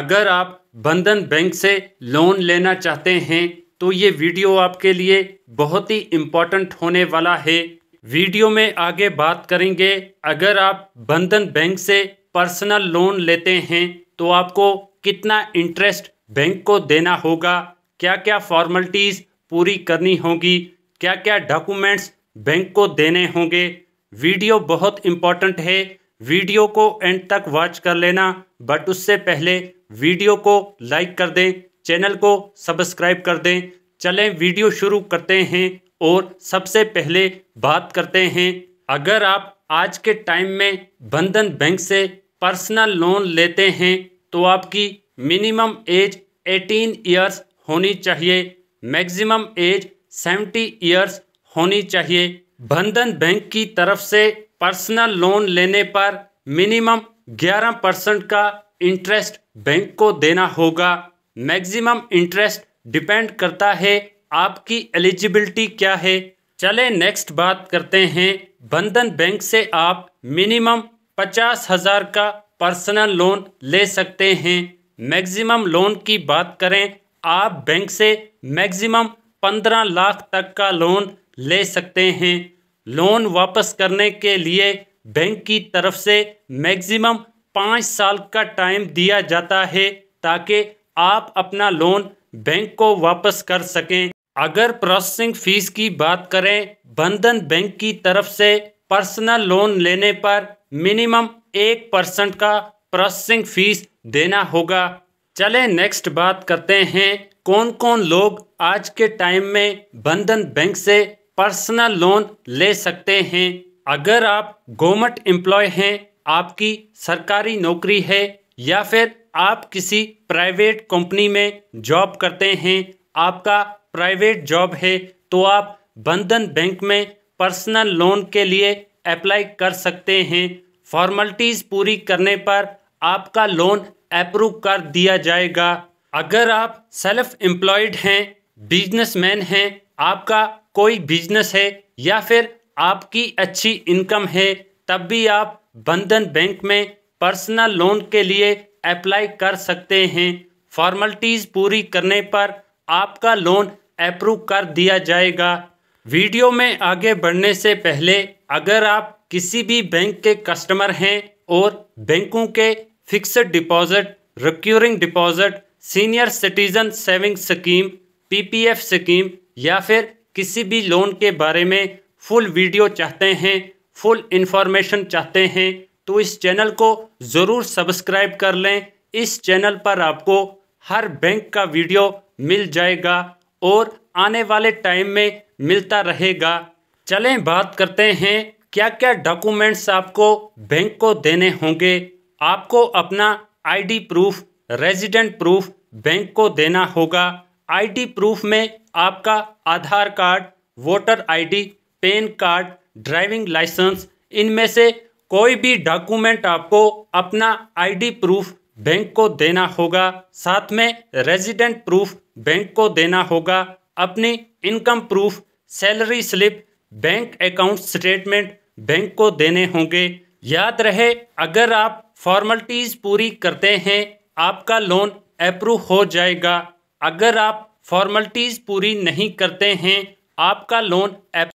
अगर आप बंधन बैंक से लोन लेना चाहते हैं तो ये वीडियो आपके लिए बहुत ही इम्पोर्टेंट होने वाला है वीडियो में आगे बात करेंगे अगर आप बंधन बैंक से पर्सनल लोन लेते हैं तो आपको कितना इंटरेस्ट बैंक को देना होगा क्या क्या फॉर्मेलिटीज़ पूरी करनी होगी क्या क्या डॉक्यूमेंट्स बैंक को देने होंगे वीडियो बहुत इम्पॉर्टेंट है वीडियो को एंड तक वॉच कर लेना बट उससे पहले वीडियो को लाइक कर दें चैनल को सब्सक्राइब कर दें चलें वीडियो शुरू करते हैं और सबसे पहले बात करते हैं अगर आप आज के टाइम में बंधन बैंक से पर्सनल लोन लेते हैं तो आपकी मिनिमम एज 18 इयर्स होनी चाहिए मैक्सिमम एज 70 इयर्स होनी चाहिए बंधन बैंक की तरफ से पर्सनल लोन लेने पर मिनिमम 11 परसेंट का इंटरेस्ट बैंक को देना होगा मैक्सिमम इंटरेस्ट डिपेंड करता है आपकी एलिजिबिलिटी क्या है चले नेक्स्ट बात करते हैं बंधन बैंक से आप मिनिमम पचास हज़ार का पर्सनल लोन ले सकते हैं मैक्सिमम लोन की बात करें आप बैंक से मैक्सिमम पंद्रह लाख तक का लोन ले सकते हैं लोन वापस करने के लिए बैंक की तरफ से मैक्सिमम पाँच साल का टाइम दिया जाता है ताकि आप अपना लोन बैंक को वापस कर सकें अगर प्रोसेसिंग फीस की बात करें बंधन बैंक की तरफ से पर्सनल लोन लेने पर मिनिमम एक परसेंट का प्रोसेसिंग फीस देना होगा चले नेक्स्ट बात करते हैं कौन कौन लोग आज के टाइम में बंधन बैंक से पर्सनल लोन ले सकते हैं अगर आप गवर्नमेंट एम्प्लॉय हैं आपकी सरकारी नौकरी है या फिर आप किसी प्राइवेट कंपनी में जॉब करते हैं आपका प्राइवेट जॉब है तो आप बंधन बैंक में पर्सनल लोन के लिए अप्लाई कर सकते हैं फॉर्मलिटीज़ पूरी करने पर आपका लोन अप्रूव कर दिया जाएगा अगर आप सेल्फ एम्प्लॉयड हैं बिजनेसमैन हैं आपका कोई बिजनेस है या फिर आपकी अच्छी इनकम है तब भी आप बंधन बैंक में पर्सनल लोन के लिए अप्लाई कर सकते हैं फॉर्मलिटीज़ पूरी करने पर आपका लोन अप्रूव कर दिया जाएगा वीडियो में आगे बढ़ने से पहले अगर आप किसी भी बैंक के कस्टमर हैं और बैंकों के fixed deposit recurring deposit senior citizen saving scheme PPF scheme या फिर किसी भी लोन के बारे में फुल वीडियो चाहते हैं फुल इन्फॉर्मेशन चाहते हैं तो इस चैनल को ज़रूर सब्सक्राइब कर लें इस चैनल पर आपको हर बैंक का वीडियो मिल जाएगा और आने वाले टाइम में मिलता रहेगा चलें बात करते हैं क्या क्या डॉक्यूमेंट्स आपको बैंक को देने होंगे आपको अपना ID proof resident proof bank को देना होगा आईडी प्रूफ में आपका Aadhaar card voter ID, PAN card driving licence इनमें से कोई भी डॉक्यूमेंट आपको अपना आईडी प्रूफ बैंक को देना होगा साथ में रेजिडेंट प्रूफ बैंक को देना होगा अपनी income proof salary slip bank account statement bank को देने होंगे याद रहे अगर आप फॉर्मलिटीज़ पूरी करते हैं आपका लोन अप्रूव हो जाएगा अगर आप फॉर्मलिटीज़ पूरी नहीं करते हैं आपका लोन